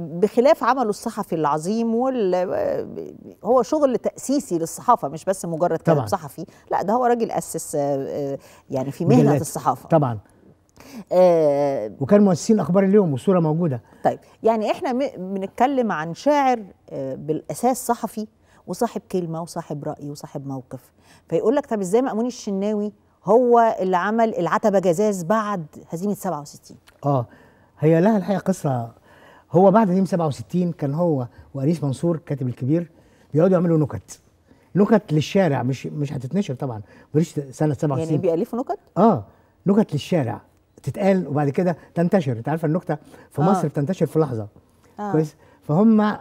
بخلاف عمله الصحفي العظيم وال... هو شغل تأسيسي للصحافة مش بس مجرد كلام صحفي لا ده هو راجل أسس آه، آه، يعني في مهنة مجلات. الصحافة طبعا آه وكان مؤسسين أخبار اليوم والصورة موجودة طيب يعني احنا بنتكلم عن شاعر آه، بالأساس صحفي وصاحب كلمة وصاحب رأي وصاحب موقف فيقول لك طب ازاي مأمون الشناوي هو اللي عمل العتبة جزاز بعد هزيمة 67 اه هي لها الحقيقة قصة هو بعد تيم 67 كان هو وانيس منصور الكاتب الكبير بيقعدوا يعملوا نكت نكت للشارع مش مش هتتنشر طبعا مفيش سنه 67 يعني بيالفوا نكت؟ اه نكت للشارع تتقال وبعد كده تنتشر انت عارفه النكته في آه. مصر بتنتشر في لحظه آه. كويس فهم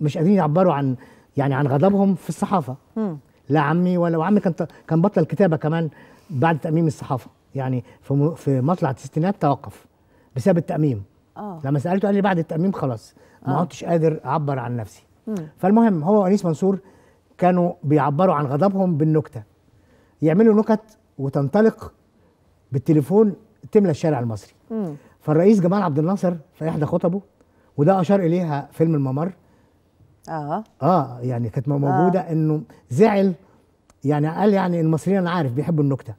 مش قادرين يعبروا عن يعني عن غضبهم في الصحافه م. لا عمي ولا وعمي كان كان بطل الكتابه كمان بعد تاميم الصحافه يعني في في مطلع الستينات توقف بسبب التاميم اه لما سالته قال لي بعد التاميم خلاص ما عدتش آه. قادر اعبر عن نفسي مم. فالمهم هو وانيس منصور كانوا بيعبروا عن غضبهم بالنكته يعملوا نكت وتنطلق بالتليفون تملى الشارع المصري مم. فالرئيس جمال عبد الناصر في احدى خطبه وده اشار اليها فيلم الممر اه اه يعني كانت موجوده آه. انه زعل يعني قال يعني المصريين انا عارف بيحبوا النكته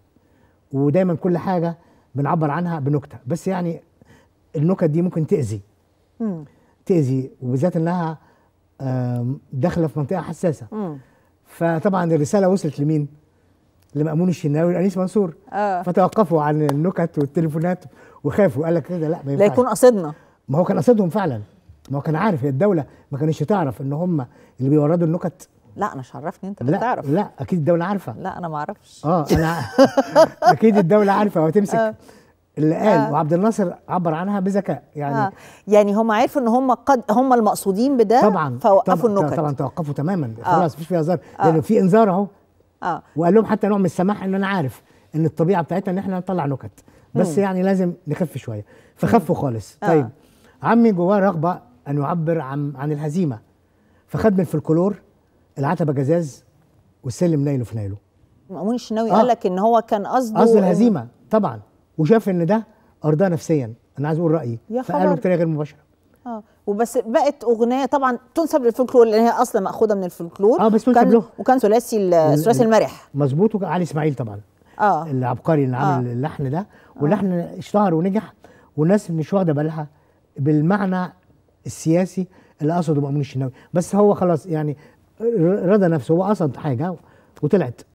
ودايما كل حاجه بنعبر عنها بنكته بس يعني النكت دي ممكن تاذي مم. تاذي وبالذات انها داخله في منطقه حساسه مم. فطبعا الرساله وصلت لمين؟ لمأمون الشناوي الأنيس منصور آه. فتوقفوا عن النكت والتليفونات وخافوا قال لك كده لا ما ينفعش لا يكون قصدنا ما هو كان قصدهم فعلا ما هو كان عارف هي الدوله ما كانتش تعرف ان هم اللي بيوردوا النكت لا انا مش عرفني انت لا بتعرف لا اكيد الدوله عارفه لا انا ما اعرفش اه انا اكيد الدوله عارفه وتمسك آه. اللي قال آه. وعبد الناصر عبر عنها بذكاء يعني آه. يعني هم عرفوا ان هم قد هم المقصودين بده طبعا فوقفوا النكت طبعا توقفوا تماما آه. خلاص مفيش فيها هزار آه. لانه في انذار اهو اه وقال لهم حتى نوع من السماح ان انا عارف ان الطبيعه بتاعتنا ان احنا نطلع نكت بس م. يعني لازم نخف شويه فخفوا خالص آه. طيب عمي جواه رغبه ان يعبر عن عن الهزيمه فخد من الفلكلور العتبه جزاز والسلم نايله في نايله مأمون الشناوي آه. قال لك ان هو كان قصده قصد الهزيمه طبعا وشاف ان ده ارضاه نفسيا انا عايز اقول رايي فقال له غير مباشره اه وبس بقت اغنيه طبعا تنسب للفولكلور لان هي اصلا ماخوذه من الفولكلور اه بس وكان له. وكان ثلاثي الثلاثي المرح مظبوط وعلي اسماعيل طبعا اه العبقري اللي عمل آه. اللحن ده آه. واللحن آه. اشتهر ونجح والناس مش واخده بالها بالمعنى السياسي اللي قصده مأمون الشناوي بس هو خلاص يعني رضى نفسه هو قصد حاجه وطلعت